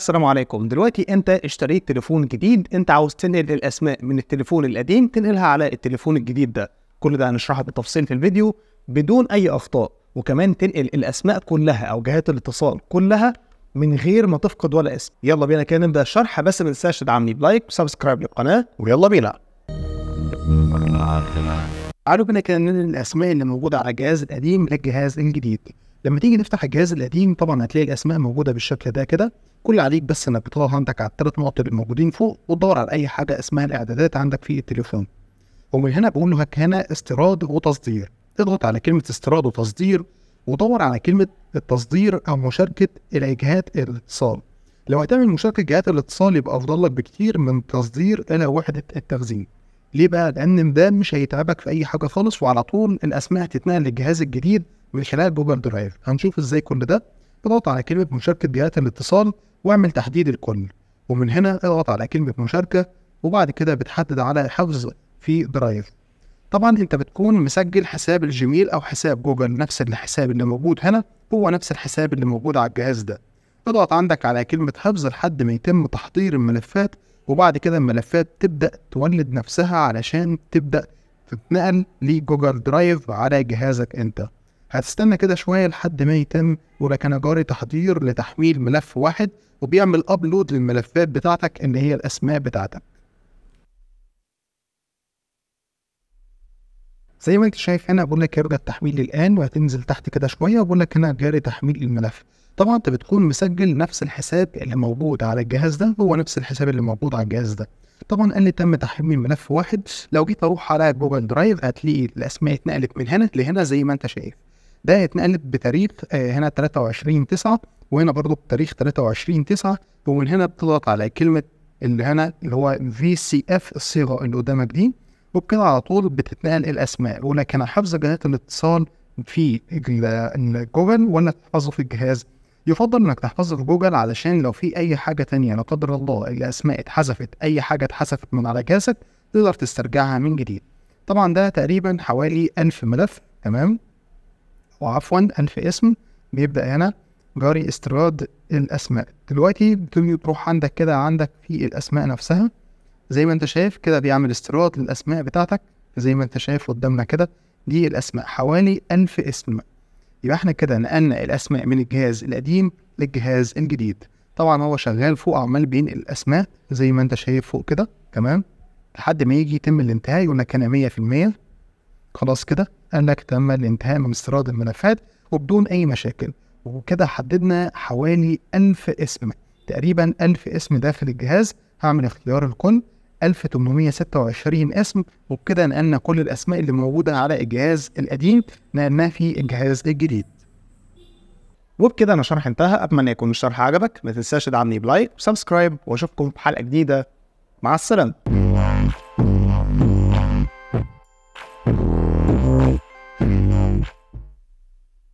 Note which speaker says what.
Speaker 1: السلام عليكم دلوقتي انت اشتريت تليفون جديد انت عاوز تنقل الاسماء من التليفون القديم تنقلها على التليفون الجديد ده كل ده هنشرحه بالتفصيل في الفيديو بدون اي اخطاء وكمان تنقل الاسماء كلها او جهات الاتصال كلها من غير ما تفقد ولا اسم يلا بينا كده نبدا الشرح بس ما تنساش تدعمني بلايك وسبسكرايب للقناه ويلا بينا تعالوا بينا كده ننقل الاسماء اللي موجوده على الجهاز القديم للجهاز الجديد لما تيجي نفتح الجهاز القديم طبعا هتلاقي الاسماء موجوده بالشكل ده كده كل عليك بس انك بتقف عندك على الثلاث نقط اللي موجودين فوق وتدور على اي حاجه اسمها الاعدادات عندك في التليفون ومن هنا بقول لك هنا استيراد وتصدير اضغط على كلمه استيراد وتصدير ودور على كلمه التصدير او مشاركه الجهات الاتصال لو هتعمل مشاركه جهات الاتصال يبقى افضل لك بكتير من تصدير الى وحده التخزين ليه بقى؟ لأن ده مش هيتعبك في أي حاجة خالص وعلى طول الأسماء هتتنقل للجهاز الجديد من خلال جوجل درايف، هنشوف إزاي كل ده. اضغط على كلمة مشاركة جهات الاتصال واعمل تحديد الكل ومن هنا اضغط على كلمة مشاركة وبعد كده بتحدد على حفظ في درايف طبعا انت بتكون مسجل حساب الجيميل او حساب جوجل نفس الحساب اللي موجود هنا هو نفس الحساب اللي موجود على الجهاز ده اضغط عندك على كلمة حفظ لحد ما يتم تحضير الملفات وبعد كده الملفات تبدأ تولد نفسها علشان تبدأ تتنقل لجوجل درايف على جهازك انت هتستنى كده شويه لحد ما يتم وركن جاري تحضير لتحويل ملف واحد وبيعمل ابلود للملفات بتاعتك اللي هي الاسماء بتاعتك زي ما انت شايف هنا بقول لك يرجع التحويل الان وهتنزل تحت كده شويه وبقول لك هنا جاري تحميل الملف طبعا انت بتكون مسجل نفس الحساب اللي موجود على الجهاز ده هو نفس الحساب اللي موجود على الجهاز ده طبعا قال لي تم تحميل ملف واحد لو جيت اروح على جوجل درايف هتلاقي الاسماء اتنقلت من هنا لهنا زي ما انت شايف ده هيتنقلب بتاريخ آه، هنا 23 9 وهنا برضه بتاريخ 23 9 ومن هنا بتضغط على كلمه اللي هنا اللي هو في سي اف الصيغه اللي قدامك دي وبكده على طول بتتنقل الاسماء ولكن حفظ جهات الاتصال في جوجل ولا تحفظه في الجهاز يفضل انك تحفظه في جوجل علشان لو في اي حاجه تانية لا قدر الله الاسماء اتحذفت اي حاجه اتحذفت من على جهازك تقدر تسترجعها من جديد طبعا ده تقريبا حوالي 1000 ملف تمام وعفوا الف اسم بيبدأ هنا جاري استيراد الأسماء دلوقتي بتروح عندك كده عندك في الأسماء نفسها زي ما أنت شايف كده بيعمل استيراد للأسماء بتاعتك زي ما أنت شايف قدامنا كده دي الأسماء حوالي ألف اسم يبقى احنا كده نقلنا الأسماء من الجهاز القديم للجهاز الجديد طبعا هو شغال فوق عمال بينقل الأسماء زي ما أنت شايف فوق كده تمام لحد ما يجي يتم الانتهاء يقول لك أنا 100% خلاص كده قال لك تم الانتهاء من استيراد الملفات وبدون أي مشاكل وكده حددنا حوالي 1000 اسم تقريبا 1000 اسم داخل الجهاز هعمل اختيار الكل 1826 اسم وبكده نقلنا كل الأسماء اللي موجودة على الجهاز القديم نقلناها في الجهاز الجديد وبكده انا شرح انتهى اتمنى يكون الشرح عجبك ما تنساش تدعمني بلايك وسبسكرايب واشوفكم في حلقه جديده مع السلامه